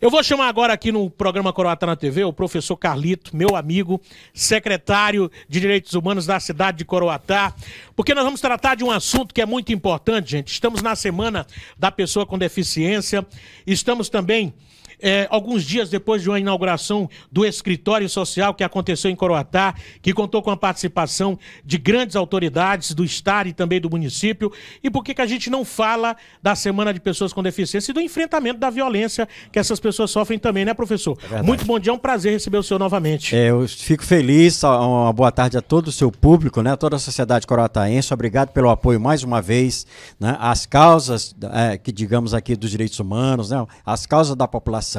Eu vou chamar agora aqui no programa Coroata na TV o professor Carlito, meu amigo, secretário de Direitos Humanos da cidade de Coroatá, porque nós vamos tratar de um assunto que é muito importante, gente. Estamos na semana da pessoa com deficiência, estamos também é, alguns dias depois de uma inauguração do escritório social que aconteceu em Coroatá, que contou com a participação de grandes autoridades do Estado e também do município. E por que, que a gente não fala da Semana de Pessoas com Deficiência e do enfrentamento da violência que essas pessoas sofrem também, né, professor? É Muito bom dia, é um prazer receber o senhor novamente. É, eu fico feliz, uma boa tarde a todo o seu público, né, a toda a sociedade coroataense. Obrigado pelo apoio mais uma vez. Né, as causas, é, que digamos aqui, dos direitos humanos, né, as causas da população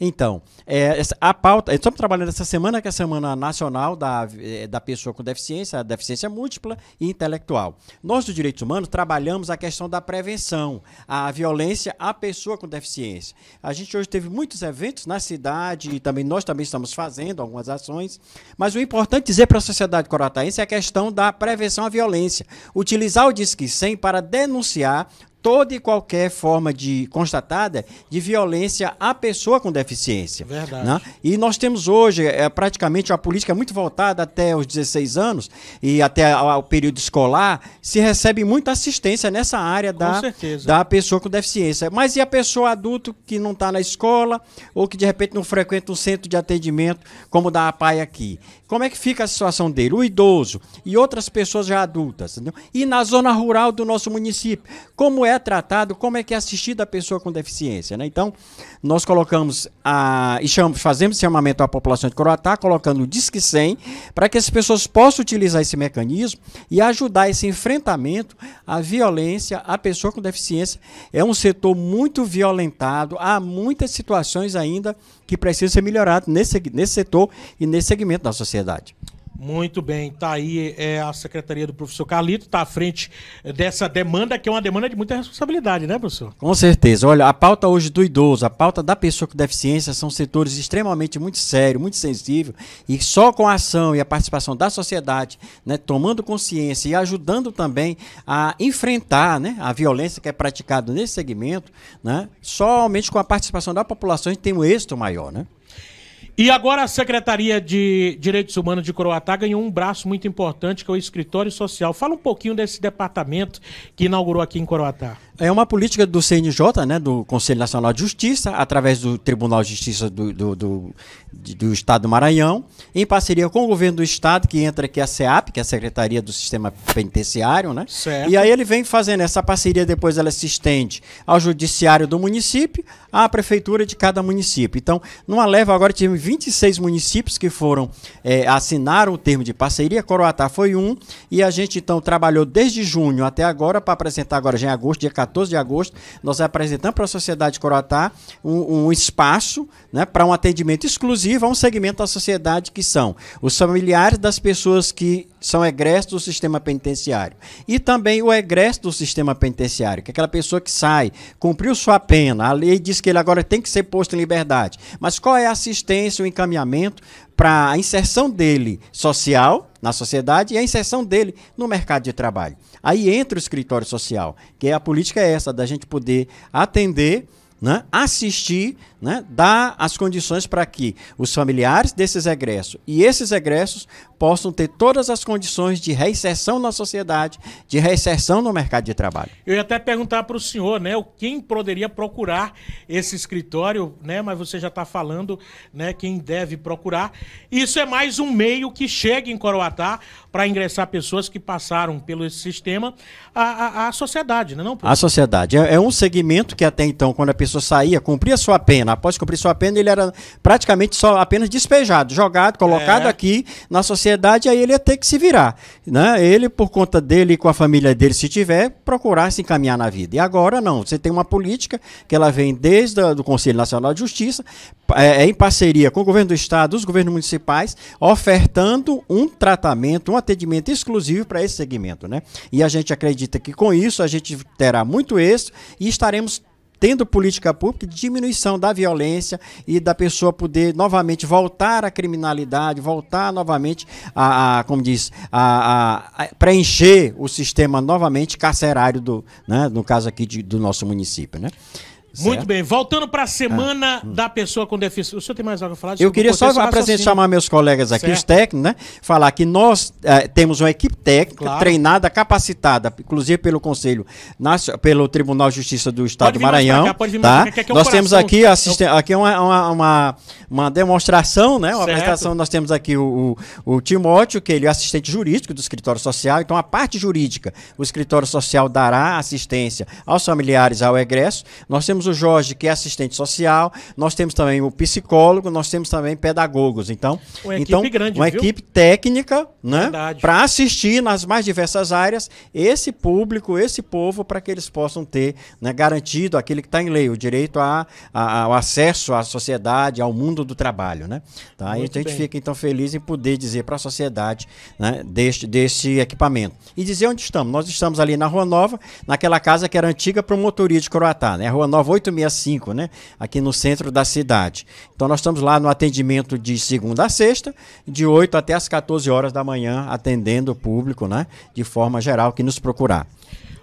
então, é, a pauta, estamos trabalhando essa semana, que é a Semana Nacional da, é, da Pessoa com Deficiência, Deficiência Múltipla e Intelectual. Nós, do Direitos Humanos, trabalhamos a questão da prevenção, a violência à pessoa com deficiência. A gente hoje teve muitos eventos na cidade e também nós também estamos fazendo algumas ações, mas o importante dizer para a sociedade corataense é a questão da prevenção à violência. Utilizar o Disque 100 para denunciar toda e qualquer forma de constatada de violência à pessoa com deficiência. Verdade. Né? E nós temos hoje é, praticamente uma política muito voltada até os 16 anos e até o período escolar, se recebe muita assistência nessa área da, da pessoa com deficiência. Mas e a pessoa adulto que não está na escola ou que de repente não frequenta um centro de atendimento como da APAI aqui? Como é que fica a situação dele? O idoso e outras pessoas já adultas. Entendeu? E na zona rural do nosso município, como é tratado, como é que é assistida a pessoa com deficiência. Né? Então, nós colocamos a, e chamamos, fazemos chamamento à população de Coroatá, colocando o Disque 100, para que as pessoas possam utilizar esse mecanismo e ajudar esse enfrentamento à violência, à pessoa com deficiência. É um setor muito violentado, há muitas situações ainda que precisa ser melhorado nesse, nesse setor e nesse segmento da sociedade. Muito bem, tá aí é, a secretaria do professor Carlito, está à frente eh, dessa demanda, que é uma demanda de muita responsabilidade, né, professor? Com certeza. Olha, a pauta hoje do idoso, a pauta da pessoa com deficiência, são setores extremamente muito sérios, muito sensíveis, e só com a ação e a participação da sociedade, né, tomando consciência e ajudando também a enfrentar né, a violência que é praticada nesse segmento, né, somente com a participação da população a gente tem um êxito maior, né? E agora a Secretaria de Direitos Humanos de Coroatá ganhou um braço muito importante, que é o Escritório Social. Fala um pouquinho desse departamento que inaugurou aqui em Coroatá é uma política do CNJ, né, do Conselho Nacional de Justiça, através do Tribunal de Justiça do, do, do, do, Estado do Maranhão, em parceria com o governo do Estado, que entra aqui a SEAP, que é a Secretaria do Sistema Penitenciário, né? Certo. E aí ele vem fazendo essa parceria, depois ela se estende ao Judiciário do município, à Prefeitura de cada município. Então, numa leva agora, tive 26 municípios que foram, é, assinaram o termo de parceria, Coroatá foi um, e a gente então trabalhou desde junho até agora, para apresentar agora já em agosto, dia 14, 14 de agosto, nós apresentamos para a sociedade Coroatá um, um espaço né, para um atendimento exclusivo a um segmento da sociedade que são os familiares das pessoas que são egressos do sistema penitenciário e também o egresso do sistema penitenciário, que é aquela pessoa que sai, cumpriu sua pena, a lei diz que ele agora tem que ser posto em liberdade, mas qual é a assistência, o encaminhamento para a inserção dele social na sociedade e a inserção dele no mercado de trabalho. Aí entra o escritório social, que é a política é essa, da gente poder atender, né, assistir né, dá as condições para que os familiares desses egressos e esses egressos possam ter todas as condições de reinserção na sociedade, de reinserção no mercado de trabalho. Eu ia até perguntar para o senhor, né, quem poderia procurar esse escritório, né, mas você já está falando, né, quem deve procurar. Isso é mais um meio que chega em Coroatá para ingressar pessoas que passaram pelo esse sistema à, sociedade, né, não? Por... A sociedade é, é um segmento que até então, quando a pessoa saía, cumpria sua pena pena. Após cumprir sua pena, ele era praticamente só apenas despejado, jogado, colocado é. aqui na sociedade, aí ele ia ter que se virar. Né? Ele, por conta dele e com a família dele, se tiver, procurar se encaminhar na vida. E agora não. Você tem uma política que ela vem desde o Conselho Nacional de Justiça, é, é em parceria com o governo do Estado, os governos municipais, ofertando um tratamento, um atendimento exclusivo para esse segmento. Né? E a gente acredita que com isso a gente terá muito êxito e estaremos tendo política pública diminuição da violência e da pessoa poder novamente voltar à criminalidade, voltar novamente a, a como diz, a, a, a, preencher o sistema novamente carcerário do, né, no caso aqui de, do nosso município, né? Certo. Muito bem. Voltando para a ah. semana ah. da pessoa com deficiência. O senhor tem mais algo a falar? Desculpa, eu queria só apresentar, chamar meus colegas aqui, certo. os técnicos, né? Falar que nós eh, temos uma equipe técnica claro. treinada, capacitada, inclusive pelo Conselho, na, pelo Tribunal de Justiça do Estado do Maranhão. Cá, pode vir tá? cá, aqui é nós coração, temos aqui, assiste, aqui é uma, uma, uma, uma, demonstração, né? Uma certo. apresentação. Nós temos aqui o, o, o Timóteo, que ele é assistente jurídico do escritório social. Então, a parte jurídica, o escritório social dará assistência aos familiares ao egresso. Nós temos temos o Jorge, que é assistente social, nós temos também o psicólogo, nós temos também pedagogos. Então, uma equipe então, grande, uma viu? equipe técnica, né? Para assistir nas mais diversas áreas esse público, esse povo, para que eles possam ter né, garantido aquele que está em lei, o direito a, a, ao acesso à sociedade, ao mundo do trabalho. Né? Tá? e a gente bem. fica então feliz em poder dizer para a sociedade né, deste, desse equipamento. E dizer onde estamos. Nós estamos ali na Rua Nova, naquela casa que era antiga promotoria de Croatá, né? A Rua Nova Brava 865, né? Aqui no centro da cidade. Então nós estamos lá no atendimento de segunda a sexta, de 8 até as 14 horas da manhã, atendendo o público, né? De forma geral, que nos procurar.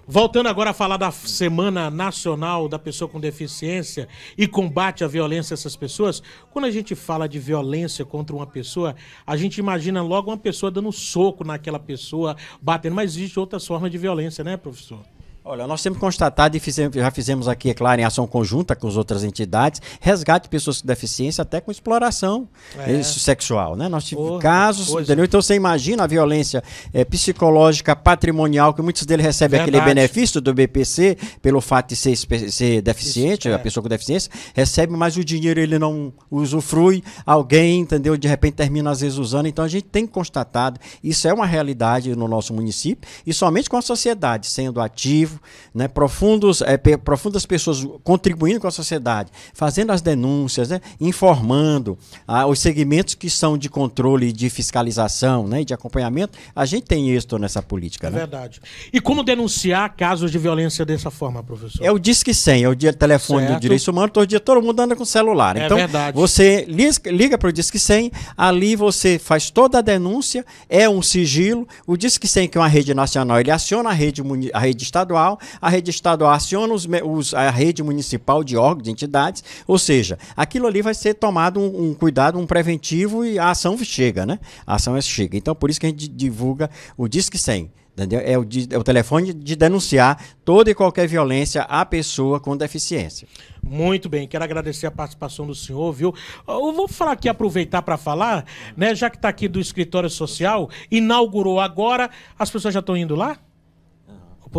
Voltando agora a falar da Semana Nacional da Pessoa com Deficiência e combate à violência essas pessoas, quando a gente fala de violência contra uma pessoa, a gente imagina logo uma pessoa dando soco naquela pessoa, batendo, mas existe outras formas de violência, né, professor? Olha, nós temos constatado e fizemos, já fizemos aqui, é claro, em ação conjunta com as outras entidades, resgate de pessoas com deficiência até com exploração é. Eh, sexual, né? Nós tivemos oh, casos, coisa. entendeu? Então você imagina a violência é, psicológica, patrimonial, que muitos deles recebem Verdade. aquele benefício do BPC pelo fato de ser, ser deficiente, Isso, é. a pessoa com deficiência, recebe, mas o dinheiro ele não usufrui, alguém, entendeu? De repente termina às vezes usando. Então a gente tem constatado, isso é uma realidade no nosso município e somente com a sociedade sendo ativa ativo, né? Profundos, é, profundas pessoas contribuindo com a sociedade, fazendo as denúncias, né? informando ah, os segmentos que são de controle, de fiscalização né? e de acompanhamento. A gente tem êxito nessa política. É né? verdade. E como denunciar casos de violência dessa forma, professor? É o Disque 100, é o dia telefone certo. do Direito Humano. Todo dia todo mundo anda com celular. É então, verdade. você liga para o Disque 100, ali você faz toda a denúncia, é um sigilo. O Disque 100, que é uma rede nacional, ele aciona a rede, a rede estadual a rede estadual aciona os, os, a rede municipal de órgãos, de entidades, ou seja, aquilo ali vai ser tomado um, um cuidado, um preventivo e a ação chega, né? A ação é, chega. Então, por isso que a gente divulga o Disque 100. É o, é o, telefone de denunciar toda e qualquer violência à pessoa com deficiência. Muito bem, quero agradecer a participação do senhor, viu? Eu vou falar aqui, aproveitar para falar, né? Já que está aqui do escritório social, inaugurou agora, as pessoas já estão indo lá?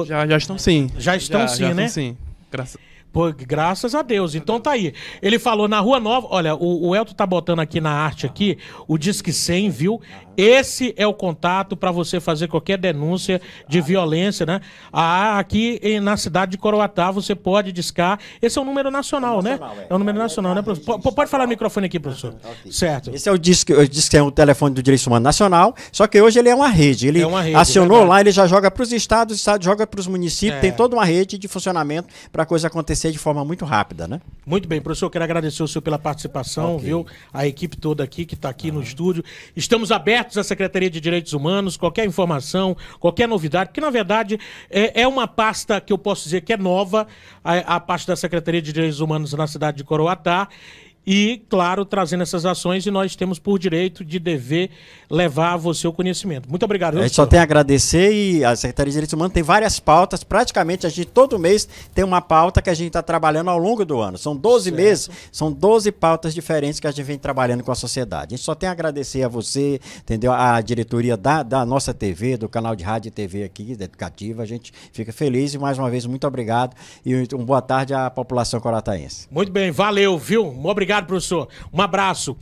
Já, já estão sim. Já estão já, sim, já né? Estão, sim. Graças Pô, graças a Deus. Então tá aí. Ele falou na Rua Nova. Olha, o, o Elton tá botando aqui na arte aqui o Disque 100, viu? Esse é o contato para você fazer qualquer denúncia de violência, né? Ah, aqui na cidade de Coroatá você pode discar. Esse é um número nacional, né? É. o é um número nacional, né, professor? pode falar o microfone aqui, professor. Ah, certo. Esse é o Disque, o Disque é um telefone do Direito Humano Nacional, só que hoje ele é uma rede. Ele é uma rede, acionou é lá, ele já joga para os estados, o estado joga para os municípios, é. tem toda uma rede de funcionamento para a coisa acontecer de forma muito rápida, né? Muito bem, professor, quero agradecer o senhor pela participação, okay. viu? A equipe toda aqui que está aqui uhum. no estúdio. Estamos abertos à Secretaria de Direitos Humanos, qualquer informação, qualquer novidade, porque na verdade é, é uma pasta que eu posso dizer que é nova, a, a parte da Secretaria de Direitos Humanos na cidade de Coroatá e, claro, trazendo essas ações e nós temos por direito de dever levar a você o conhecimento. Muito obrigado. A gente só tem a agradecer e a Secretaria de Direitos Humanos tem várias pautas, praticamente a gente todo mês tem uma pauta que a gente está trabalhando ao longo do ano. São 12 certo. meses, são 12 pautas diferentes que a gente vem trabalhando com a sociedade. A gente só tem a agradecer a você, entendeu? A diretoria da, da nossa TV, do canal de rádio e TV aqui, da Educativa, a gente fica feliz e mais uma vez muito obrigado e uma boa tarde à população corataense. Muito bem, valeu, viu? Obrigado Obrigado, professor. Um abraço.